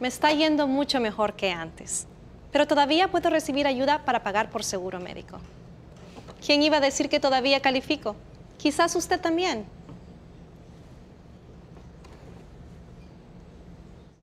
me está yendo mucho mejor que antes, pero todavía puedo recibir ayuda para pagar por seguro médico. ¿Quién iba a decir que todavía califico? Quizás usted también.